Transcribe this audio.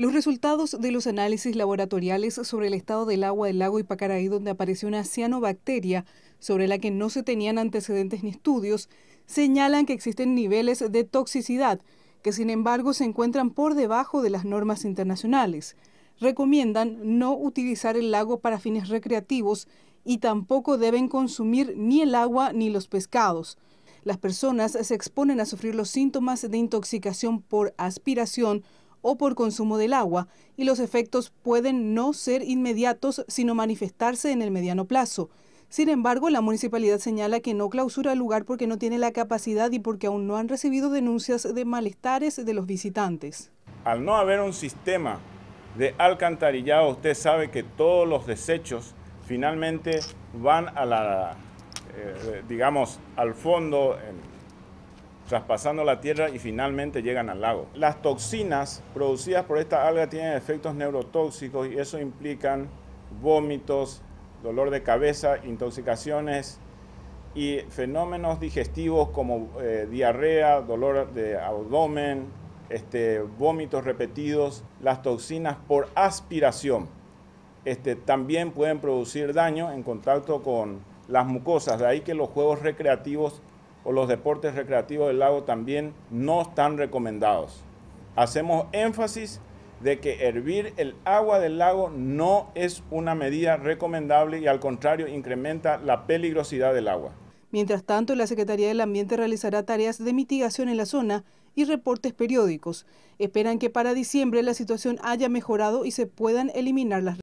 Los resultados de los análisis laboratoriales sobre el estado del agua del lago Ipacaraí, donde apareció una cianobacteria sobre la que no se tenían antecedentes ni estudios, señalan que existen niveles de toxicidad que sin embargo se encuentran por debajo de las normas internacionales. Recomiendan no utilizar el lago para fines recreativos y tampoco deben consumir ni el agua ni los pescados. Las personas se exponen a sufrir los síntomas de intoxicación por aspiración o por consumo del agua, y los efectos pueden no ser inmediatos, sino manifestarse en el mediano plazo. Sin embargo, la municipalidad señala que no clausura el lugar porque no tiene la capacidad y porque aún no han recibido denuncias de malestares de los visitantes. Al no haber un sistema de alcantarillado, usted sabe que todos los desechos finalmente van a la, eh, digamos, al fondo, traspasando la tierra y finalmente llegan al lago. Las toxinas producidas por esta alga tienen efectos neurotóxicos y eso implican vómitos, dolor de cabeza, intoxicaciones y fenómenos digestivos como eh, diarrea, dolor de abdomen, este, vómitos repetidos. Las toxinas por aspiración este, también pueden producir daño en contacto con las mucosas, de ahí que los juegos recreativos o los deportes recreativos del lago también no están recomendados. Hacemos énfasis de que hervir el agua del lago no es una medida recomendable y al contrario incrementa la peligrosidad del agua. Mientras tanto, la Secretaría del Ambiente realizará tareas de mitigación en la zona y reportes periódicos. Esperan que para diciembre la situación haya mejorado y se puedan eliminar las